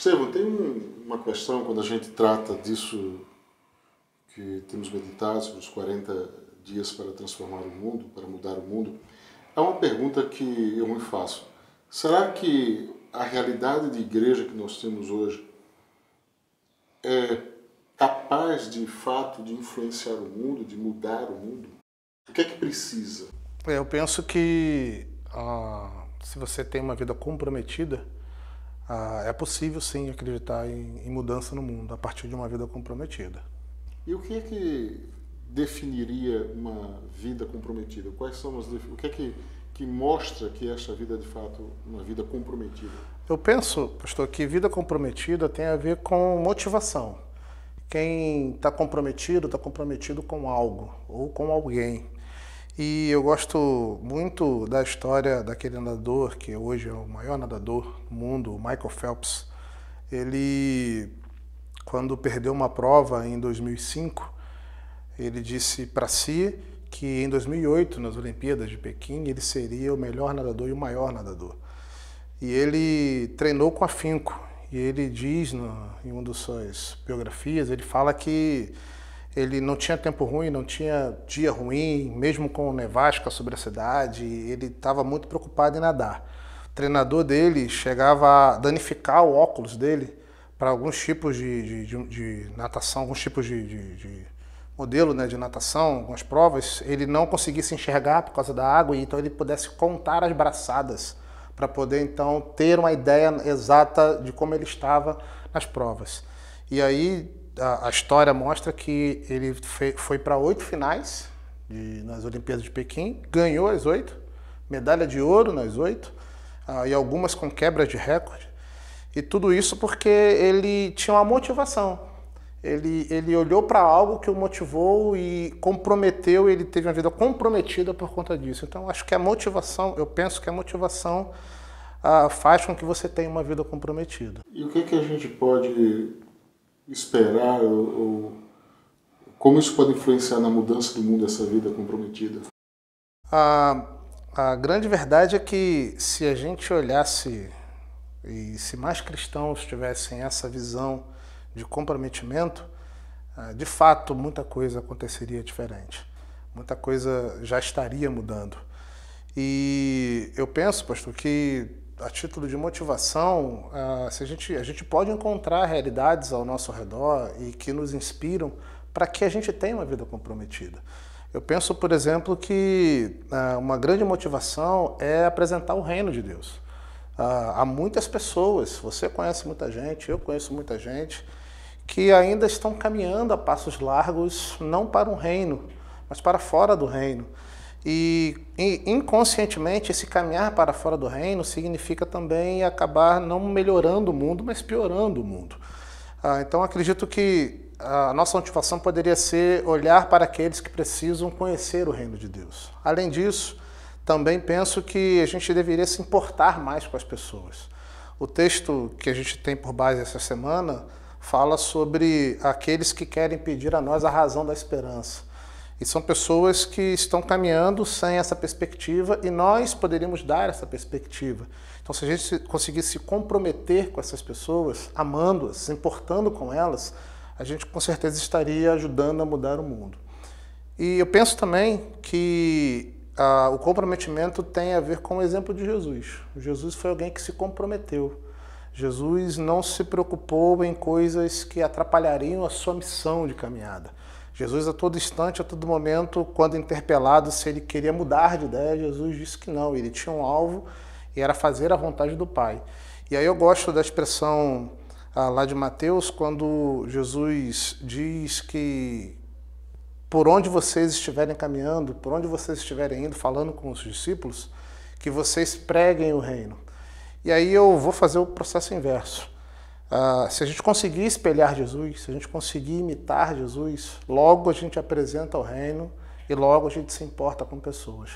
Estevam, tem uma questão quando a gente trata disso que temos meditado sobre os 40 dias para transformar o mundo, para mudar o mundo. é uma pergunta que eu me faço. Será que a realidade de igreja que nós temos hoje é capaz de fato de influenciar o mundo, de mudar o mundo? O que é que precisa? Eu penso que ah, se você tem uma vida comprometida, ah, é possível sim acreditar em, em, mudança no mundo a partir de uma vida comprometida. E o que é que definiria uma vida comprometida? Quais são as o que é que que mostra que essa vida é de fato uma vida comprometida? Eu penso, pastor, que vida comprometida tem a ver com motivação. Quem está comprometido, está comprometido com algo ou com alguém. E eu gosto muito da história daquele nadador que hoje é o maior nadador do mundo, o Michael Phelps. Ele, quando perdeu uma prova em 2005, ele disse para si que em 2008, nas Olimpíadas de Pequim, ele seria o melhor nadador e o maior nadador. E ele treinou com afinco. E ele diz no, em uma das suas biografias, ele fala que ele não tinha tempo ruim, não tinha dia ruim, mesmo com nevasca sobre a cidade, ele estava muito preocupado em nadar. O treinador dele chegava a danificar o óculos dele para alguns tipos de, de, de, de, natação, alguns tipos de, modelo né, de natação, algumas provas, ele não conseguisse enxergar por causa da água, então ele pudesse contar as braçadas para poder então ter uma ideia exata de como ele estava nas provas. E aí a, a história mostra que ele foi, foi para oito finais de, nas Olimpíadas de Pequim, ganhou as oito, medalha de ouro nas oito, ah, e algumas com quebra de recorde. E tudo isso porque ele tinha uma motivação. Ele, ele olhou para algo que o motivou e comprometeu, ele teve uma vida comprometida por conta disso. Então, acho que a motivação, eu penso que a motivação ah, faz com que você tenha uma vida comprometida. E o que, que a gente pode esperar ou, ou como isso pode influenciar na mudança do mundo essa vida comprometida? A, a grande verdade é que se a gente olhasse e se mais cristãos tivessem essa visão de comprometimento, ah, de fato muita coisa aconteceria diferente, muita coisa já estaria mudando. E eu penso, pastor, que a título de motivação, uh, se a, gente, a gente pode encontrar realidades ao nosso redor e que nos inspiram para que a gente tenha uma vida comprometida. Eu penso, por exemplo, que uh, uma grande motivação é apresentar o reino de Deus. Uh, há muitas pessoas, você conhece muita gente, eu conheço muita gente, que ainda estão caminhando a passos largos, não para um reino, mas para fora do reino. E, e, inconscientemente, esse caminhar para fora do reino significa também acabar não melhorando o mundo, mas piorando o mundo. Ah, então, acredito que ah, a nossa motivação poderia ser olhar para aqueles que precisam conhecer o reino de Deus. Além disso, também penso que a gente deveria se importar mais com as pessoas. O texto que a gente tem por base essa semana fala sobre aqueles que querem pedir a nós a razão da esperança. E são pessoas que estão caminhando sem essa perspectiva e nós poderíamos dar essa perspectiva. Então, se a gente conseguisse se comprometer com essas pessoas, amando-as, se importando com elas, a gente com certeza estaria ajudando a mudar o mundo. E eu penso também que ah, o comprometimento tem a ver com o exemplo de Jesus. Jesus foi alguém que se comprometeu. Jesus não se preocupou em coisas que atrapalhariam a sua missão de caminhada. Jesus, a todo instante, a todo momento, quando interpelado se ele queria mudar de ideia, Jesus disse que não, ele tinha um alvo e era fazer a vontade do Pai. E aí eu gosto da expressão ah, lá de Mateus, quando Jesus diz que por onde vocês estiverem caminhando, por onde vocês estiverem indo, falando com os discípulos, que vocês preguem o reino. E aí eu vou fazer o processo inverso. Uh, se a gente conseguir espelhar Jesus, se a gente conseguir imitar Jesus, logo a gente apresenta o reino e logo a gente se importa com pessoas.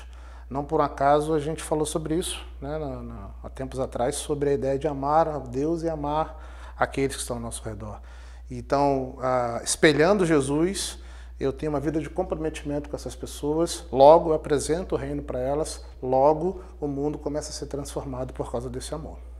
Não por acaso a gente falou sobre isso né, na, na, há tempos atrás, sobre a ideia de amar a Deus e amar aqueles que estão ao nosso redor. Então, uh, espelhando Jesus, eu tenho uma vida de comprometimento com essas pessoas, logo eu apresento o reino para elas, logo o mundo começa a ser transformado por causa desse amor.